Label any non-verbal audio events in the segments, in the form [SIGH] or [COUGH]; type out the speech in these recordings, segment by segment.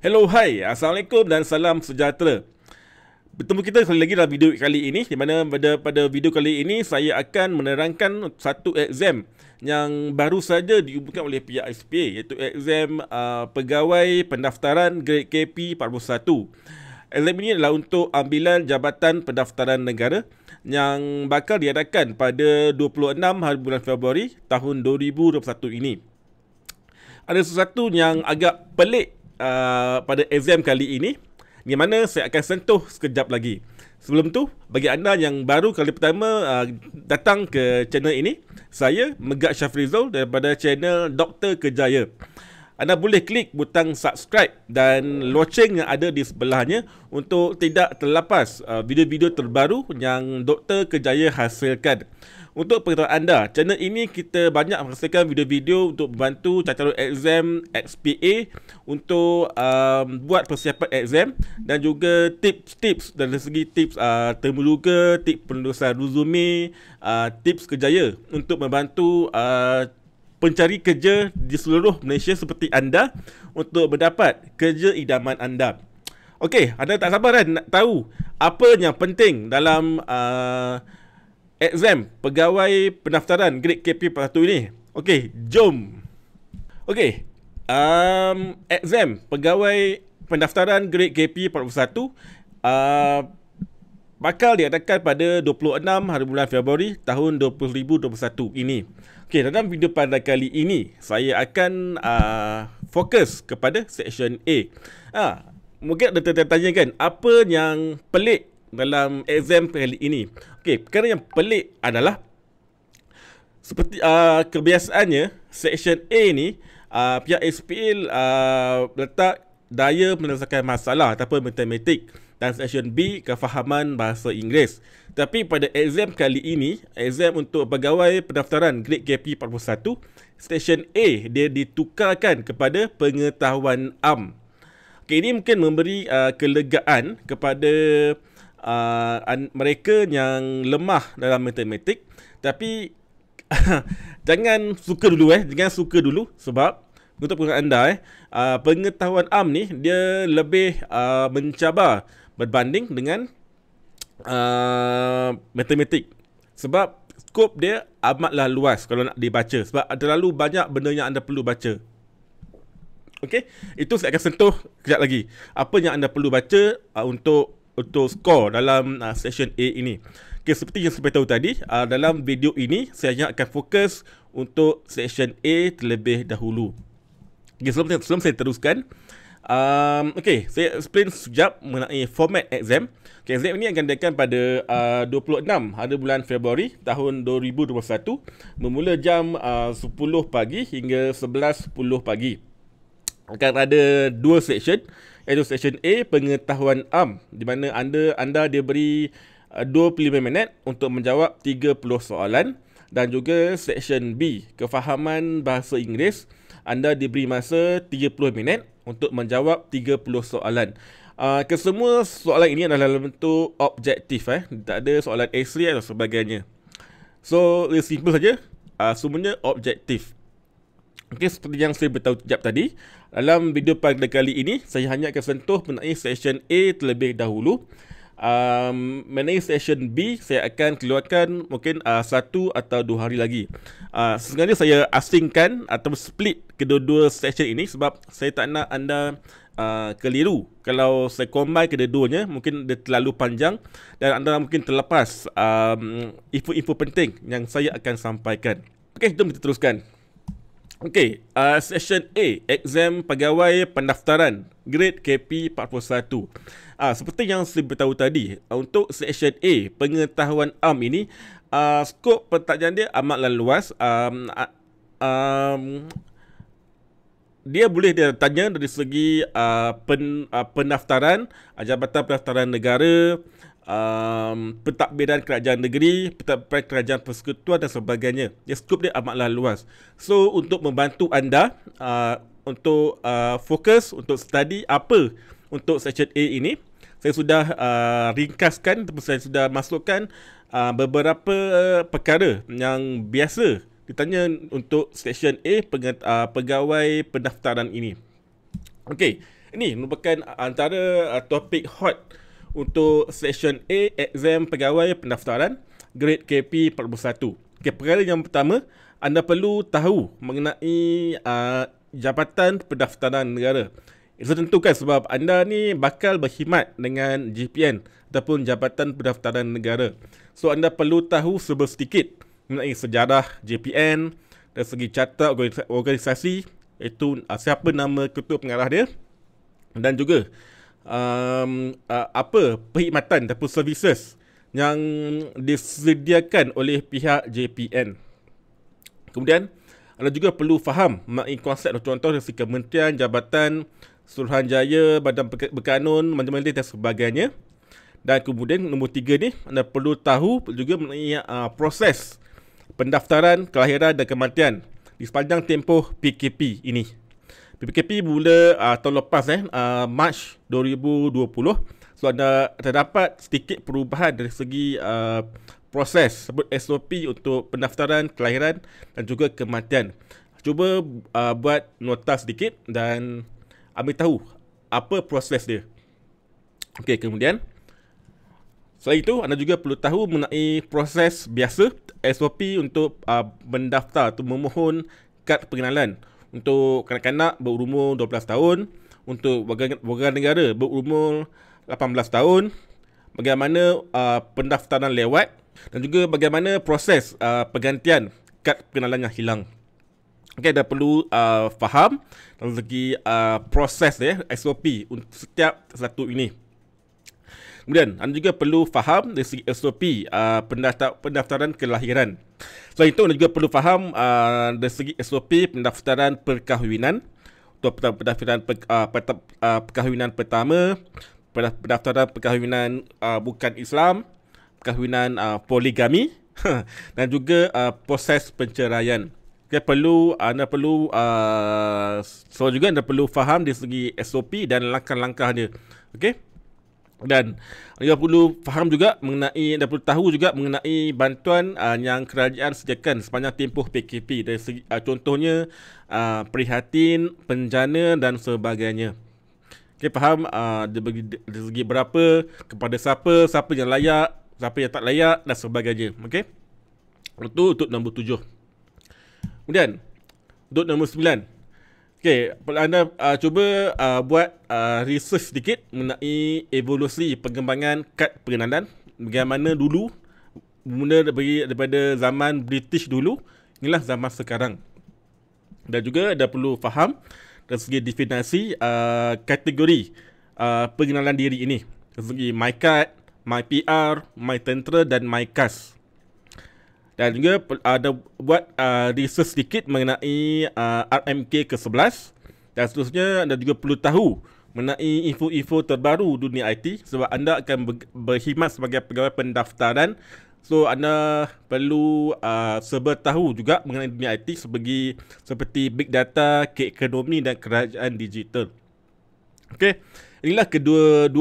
Hello, hi. Assalamualaikum dan salam sejahtera. Bertemu kita sekali lagi dalam video kali ini di mana pada pada video kali ini saya akan menerangkan satu exam yang baru saja diumumkan oleh pihak SPA iaitu exam uh, pegawai pendaftaran grade KP 41. Exam ini adalah untuk ambilan Jabatan Pendaftaran Negara yang bakal diadakan pada 26 hari bulan Februari tahun 2021 ini. Ada sesuatu yang agak pelik uh, pada exam kali ini di mana saya akan sentuh sekejap lagi. Sebelum tu, bagi anda yang baru kali pertama uh, datang ke channel ini, saya Megat Syafrizal daripada channel Doktor Kejaya. Anda boleh klik butang subscribe dan loceng yang ada di sebelahnya untuk tidak terlepas uh, video-video terbaru yang Doktor Kejaya hasilkan. Untuk pengetahuan anda, channel ini kita banyak menghasilkan video-video untuk membantu calon exam XPA untuk um, buat persiapan exam dan juga tips-tips dari segi tips uh, termuduga, tips penulisan resume, uh, tips kerjaya untuk membantu uh, pencari kerja di seluruh Malaysia seperti anda untuk mendapat kerja idaman anda. Okey, anda tak sabar kan nak tahu apa yang penting dalam uh, exam pegawai pendaftaran grade KP41 ini. Okey, jom. Okey. Um, exam pegawai pendaftaran grade KP41 uh, bakal diadakan pada 26 hari bulan Februari tahun 2021 ini. Okey, dalam video pada kali ini, saya akan uh, fokus kepada section A. Ha, mungkin ada tertanya kan, apa yang pelik dalam exam kali ini. Okey, perkara yang pelik adalah seperti uh, kebiasaannya section A ni uh, pihak SPL uh, ah, letak daya menyelesaikan masalah ataupun matematik dan section B kefahaman bahasa Inggeris. Tapi pada exam kali ini, exam untuk pegawai pendaftaran grade KP 41, section A dia ditukarkan kepada pengetahuan am. Okay, ini mungkin memberi uh, kelegaan kepada uh, an- mereka yang lemah dalam matematik tapi [LAUGHS] jangan suka dulu eh jangan suka dulu sebab untuk pengetahuan anda eh uh, pengetahuan am ni dia lebih uh, mencabar berbanding dengan uh, matematik sebab skop dia amatlah luas kalau nak dibaca sebab terlalu banyak benda yang anda perlu baca Okey, itu saya akan sentuh kejap lagi. Apa yang anda perlu baca uh, untuk untuk skor dalam uh, session A ini. Okay, seperti yang saya tahu tadi, uh, dalam video ini saya hanya akan fokus untuk session A terlebih dahulu. Okay, sebelum, sebelum saya teruskan, um, okey, saya explain sekejap mengenai format exam. Okay, exam ini akan diadakan pada ah, uh, 26 hari bulan Februari tahun 2021 bermula jam uh, 10 pagi hingga 11.10 pagi. Akan ada dua session. Aero Section A Pengetahuan Am di mana anda anda diberi 25 uh, minit untuk menjawab 30 soalan dan juga Section B Kefahaman Bahasa Inggeris anda diberi masa 30 minit untuk menjawab 30 soalan. Uh, kesemua soalan ini adalah dalam bentuk objektif eh. Tak ada soalan essay atau sebagainya. So, simple saja. Uh, semuanya objektif. Okey, seperti yang saya beritahu sejak tadi, dalam video pada kali ini, saya hanya akan sentuh mengenai section A terlebih dahulu. Um, mengenai section B, saya akan keluarkan mungkin uh, satu atau dua hari lagi. Uh, sebenarnya saya asingkan atau split kedua-dua section ini sebab saya tak nak anda Uh, keliru kalau saya combine kedua-duanya mungkin dia terlalu panjang dan anda mungkin terlepas um, info-info penting yang saya akan sampaikan okey jom kita teruskan Okey, uh, session A, exam pegawai pendaftaran grade KP 41. Ah uh, seperti yang saya beritahu tadi, uh, untuk session A pengetahuan am ini uh, skop pentadbiran dia amat luas. Um, uh, um, dia boleh dia tanya dari segi uh, pen, uh, pendaftaran, uh, Jabatan Pendaftaran Negara, um, pentadbiran kerajaan negeri, pentadbiran kerajaan persekutuan dan sebagainya. Ya, skop dia amatlah luas. So, untuk membantu anda uh, untuk uh, fokus, untuk study apa untuk section A ini, saya sudah uh, ringkaskan ataupun saya sudah masukkan uh, beberapa perkara yang biasa ditanya untuk section A peng- uh, pegawai pendaftaran ini. Okey, ini merupakan antara uh, topik hot untuk section A exam pegawai pendaftaran grade KP 41. Okey, perkara yang pertama, anda perlu tahu mengenai uh, jabatan pendaftaran negara. Itu tentukan sebab anda ni bakal berkhidmat dengan JPN ataupun Jabatan Pendaftaran Negara. So anda perlu tahu sebab sedikit mengenai sejarah JPN dan segi carta organisasi itu uh, siapa nama ketua pengarah dia dan juga um, uh, apa perkhidmatan atau services yang disediakan oleh pihak JPN. Kemudian, anda juga perlu faham mengenai konsep contoh dari kementerian, jabatan, Suruhanjaya, Badan Berkanun, Majlis Menteri dan sebagainya. Dan kemudian nombor tiga ni, anda perlu tahu juga mengenai uh, proses pendaftaran, kelahiran dan kematian di sepanjang tempoh PKP ini. PPKP mula uh, tahun lepas eh uh, March 2020 so ada terdapat sedikit perubahan dari segi uh, proses sebut SOP untuk pendaftaran kelahiran dan juga kematian. Cuba uh, buat nota sedikit dan ambil tahu apa proses dia. Okey, kemudian selain itu anda juga perlu tahu mengenai proses biasa SOP untuk uh, mendaftar atau memohon kad pengenalan untuk kanak-kanak berumur 12 tahun, untuk warga negara berumur 18 tahun, bagaimana uh, pendaftaran lewat dan juga bagaimana proses uh, pergantian kad pengenalan yang hilang. Okey, dah perlu uh, faham dalam segi uh, proses ya eh, SOP untuk setiap satu ini. Kemudian anda juga perlu faham dari segi SOP uh, pendaftar, pendaftaran kelahiran. Selain itu anda juga perlu faham uh, dari segi SOP pendaftaran perkahwinan untuk pendaftaran per, uh, per, uh, perkahwinan pertama, pendaftaran perkahwinan uh, bukan Islam, perkahwinan uh, poligami [LAUGHS] dan juga uh, proses penceraian. Anda perlu anda perlu uh, so juga anda perlu faham dari segi SOP dan langkah-langkahnya. Okey dan dia perlu faham juga mengenai dan perlu tahu juga mengenai bantuan uh, yang kerajaan sediakan sepanjang tempoh PKP dari segi, uh, contohnya uh, prihatin, penjana dan sebagainya. Okey faham uh, dari segi berapa kepada siapa, siapa yang layak, siapa yang tak layak dan sebagainya. Okey. Itu untuk nombor tujuh. Kemudian untuk nombor sembilan. Okay, anda uh, cuba uh, buat uh, research sedikit mengenai evolusi perkembangan kad pengenalan. Bagaimana dulu, mula daripada zaman British dulu, inilah zaman sekarang. Dan juga ada perlu faham dari segi definasi uh, kategori uh, pengenalan diri ini. Dari segi MyCard, MyPR, MyTentra dan MyCast dan juga ada buat uh, research sedikit mengenai uh, RMK ke-11 dan seterusnya anda juga perlu tahu mengenai info-info terbaru dunia IT sebab anda akan berkhidmat sebagai pegawai pendaftaran so anda perlu uh, serba tahu juga mengenai dunia IT sebagai seperti big data, keekonomi dan kerajaan digital. Okey, inilah kedua 12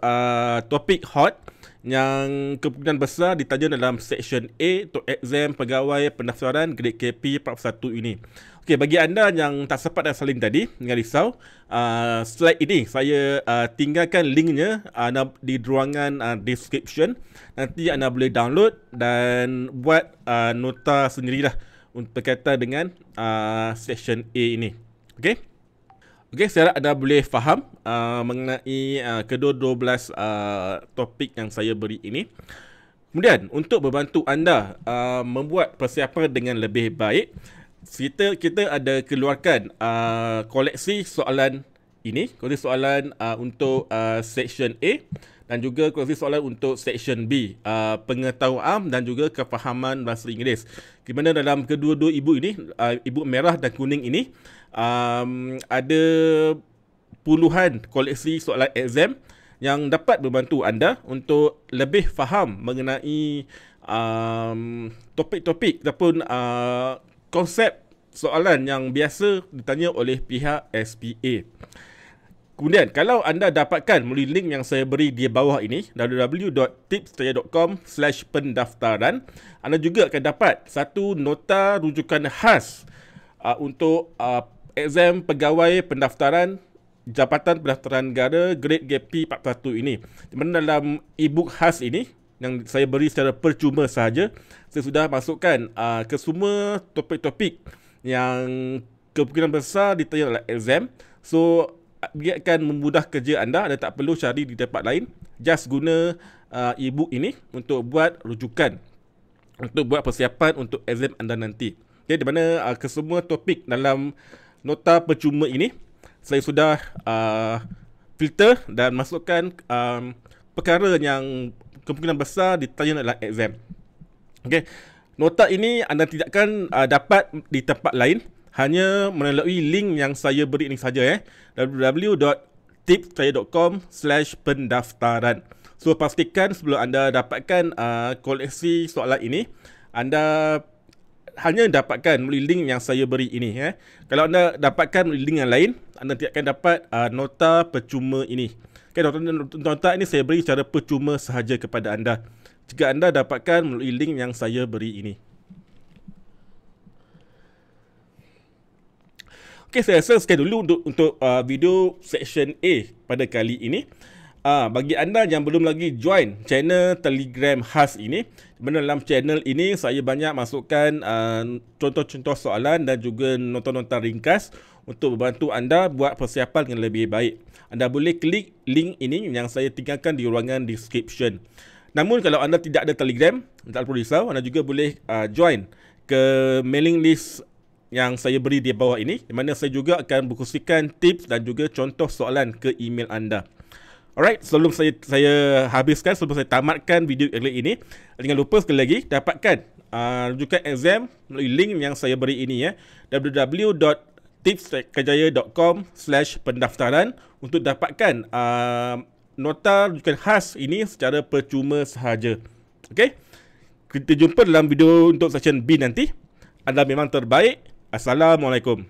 uh, topik hot yang kemungkinan besar ditaja dalam section A untuk exam pegawai pendaftaran grade KP Prof 1 ini. Okey, bagi anda yang tak sempat dah salin tadi, jangan risau. Uh, slide ini saya uh, tinggalkan linknya anda uh, di ruangan uh, description. Nanti anda boleh download dan buat uh, nota sendirilah untuk berkaitan dengan uh, section A ini. Okey. Okey, saya harap anda boleh faham uh, mengenai uh, kedua-dua belas uh, topik yang saya beri ini. Kemudian, untuk membantu anda uh, membuat persiapan dengan lebih baik, kita, kita ada keluarkan uh, koleksi soalan ini kuantiti soalan uh, untuk uh, section A dan juga kuantiti soalan untuk section B uh, pengetahuan am dan juga kefahaman bahasa Inggeris. Di mana dalam kedua-dua ibu ini uh, ibu merah dan kuning ini um, ada puluhan koleksi soalan exam yang dapat membantu anda untuk lebih faham mengenai um, topik-topik ataupun uh, konsep soalan yang biasa ditanya oleh pihak SPA. Kemudian kalau anda dapatkan melalui link yang saya beri di bawah ini www.tipstraya.com slash pendaftaran anda juga akan dapat satu nota rujukan khas uh, untuk uh, exam pegawai pendaftaran Jabatan Pendaftaran Negara Grade GP 41 ini di mana dalam e-book khas ini yang saya beri secara percuma sahaja saya sudah masukkan uh, ke semua topik-topik yang kemungkinan besar ditanya dalam exam so dia akan memudah kerja anda anda tak perlu cari di tempat lain just guna uh, e-book ini untuk buat rujukan untuk buat persiapan untuk exam anda nanti okay, di mana uh, kesemua topik dalam nota percuma ini saya sudah uh, filter dan masukkan um, perkara yang kemungkinan besar ditanya dalam exam okay. nota ini anda tidak akan uh, dapat di tempat lain hanya melalui link yang saya beri ini saja eh www.tipsaya.com pendaftaran so pastikan sebelum anda dapatkan uh, koleksi soalan ini anda hanya dapatkan melalui link yang saya beri ini eh. kalau anda dapatkan melalui link yang lain anda tidak akan dapat uh, nota percuma ini okay, nota, nota ini saya beri secara percuma sahaja kepada anda jika anda dapatkan melalui link yang saya beri ini Okay, saya rasa sekian dulu untuk, untuk uh, video section A pada kali ini. Uh, bagi anda yang belum lagi join channel Telegram khas ini, mana dalam channel ini saya banyak masukkan uh, contoh-contoh soalan dan juga nota-nota ringkas untuk membantu anda buat persiapan yang lebih baik. Anda boleh klik link ini yang saya tinggalkan di ruangan description. Namun kalau anda tidak ada Telegram, tak perlu risau, anda juga boleh uh, join ke mailing list yang saya beri di bawah ini di mana saya juga akan berkongsikan tips dan juga contoh soalan ke email anda. Alright, sebelum saya saya habiskan sebelum saya tamatkan video kali ini, jangan lupa sekali lagi dapatkan uh, rujukan exam melalui link yang saya beri ini ya. www.tipskejaya.com/pendaftaran untuk dapatkan uh, nota rujukan khas ini secara percuma sahaja. Okay? Kita jumpa dalam video untuk session B nanti. Anda memang terbaik. Assalamualaikum.